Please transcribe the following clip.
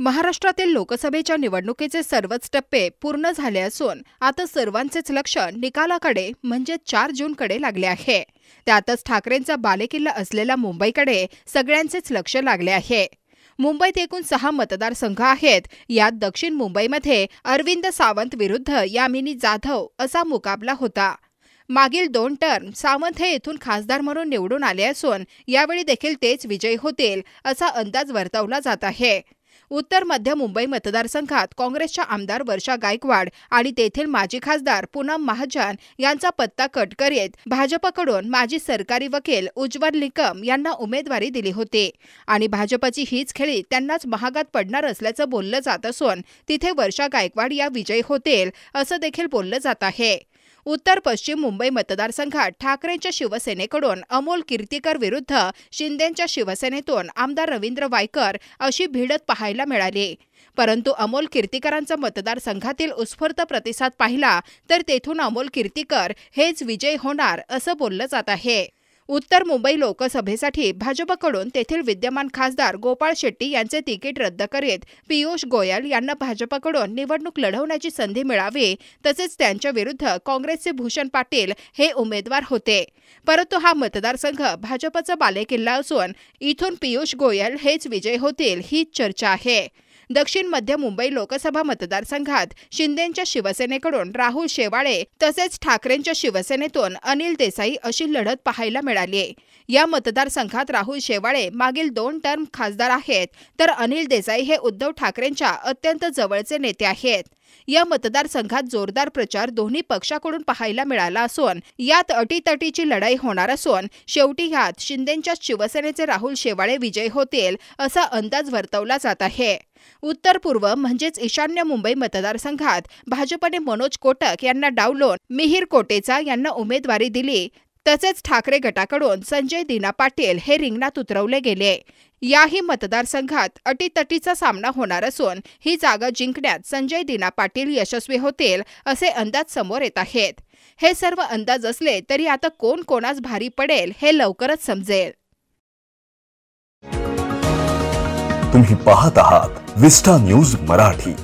महाराष्ट्रातील लोकसभेच्या निवडणुकीचे सर्वच टप्पे पूर्ण झाले असून आता सर्वांचेच लक्ष निकालाकडे म्हणजे चार जूनकडे लागले आहे त्यातच ठाकरेंचा बालेकिल्ला असलेल्या मुंबईकडे सगळ्यांचेच लक्ष लागले आहे मुंबईत एकूण सहा मतदारसंघ आहेत यात दक्षिण मुंबईमध्ये अरविंद सावंत विरुद्ध यामिनी जाधव असा मुकाबला होता मागील दोन टर्म सावंत हे येथून खासदार म्हणून निवडून आले असून यावेळी देखील तेच विजयी होतील असा अंदाज वर्तवला जात आहे उत्तर मध्य मुंबई मतदारसंघात काँग्रेसच्या आमदार वर्षा गायकवाड आणि तेथील माजी खासदार पूनम महाजन यांचा पत्ता कट करीत भाजपकडून माजी सरकारी वकील उज्ज्वल निकम यांना उमेदवारी दिली होती आणि भाजपची हीच खेळी त्यांनाच महागात पडणार असल्याचं बोललं जात असून तिथे वर्षा गायकवाड या विजयी होतील असं देखील बोललं जात आहे उत्तर पश्चिम मुंबई मतदारसंघात ठाकरेंच्या शिवसेनेकडून अमोल कीर्तीकर विरुद्ध शिंदेंच्या शिवसेनेतून आमदार रवींद्र वायकर अशी भिडत पाहायला मिळाली परंतु अमोल कीर्तीकरांचा मतदारसंघातील उत्स्फूर्त प्रतिसाद पाहिला तर तेथून अमोल कीर्तीकर हेच विजय होणार असं बोललं जात आहे उत्तर मुंबई लोकसभेसाठी भाजपकडून तेथील विद्यमान खासदार गोपाळ शेट्टी यांचे तिकीट रद्द करीत पियुष गोयल यांना भाजपकडून निवडणूक लढवण्याची संधी मिळावी तसेच त्यांच्या विरुद्ध काँग्रेसचे भूषण पाटील हे उमेदवार होते परंतु हा मतदारसंघ भाजपचा बालेकिल्ला असून इथून पियुष गोयल हेच विजय होतील ही चर्चा आहे दक्षिण मध्य मुंबई लोकसभा मतदारसंघात शिंदेंच्या शिवसेनेकडून राहुल शेवाळे तसेच ठाकरेंच्या शिवसेनेतून अनिल देसाई अशी लढत पाहायला मिळाली या मतदारसंघात राहुल शेवाळे मागील दोन टर्म खासदार आहेत तर अनिल देसाई हे उद्धव ठाकरेंच्या अत्यंत जवळचे नेते आहेत या मतदारसंघात जोरदार प्रचार दोन्ही पक्षाकडून पाहायला मिळाला असून यात अटीतटीची लढाई होणार असून शेवटी यात शिंदेंच्या शिवसेनेचे राहुल शेवाळे विजयी होतील असा अंदाज वर्तवला जात आहे उत्तर पूर्व म्हणजेच ईशान्य मुंबई मतदारसंघात भाजपने मनोज कोटक यांना डावलून मिहीर कोटेचा यांना उमेदवारी दिली तसेच ठाकरे गटाकडून संजय दिना पाटील हे रिंगणात उतरवले गेले याही मतदारसंघात अटीतटीचा सामना होणार असून ही जागा जिंकण्यात संजय दिना पाटील यशस्वी होतील असे अंदाज समोर येत आहेत हे सर्व अंदाज असले तरी आता कोण कोणास भारी पडेल हे लवकरच समजेल तुम्ही पाहत आहात विस्टा न्यूज मराठी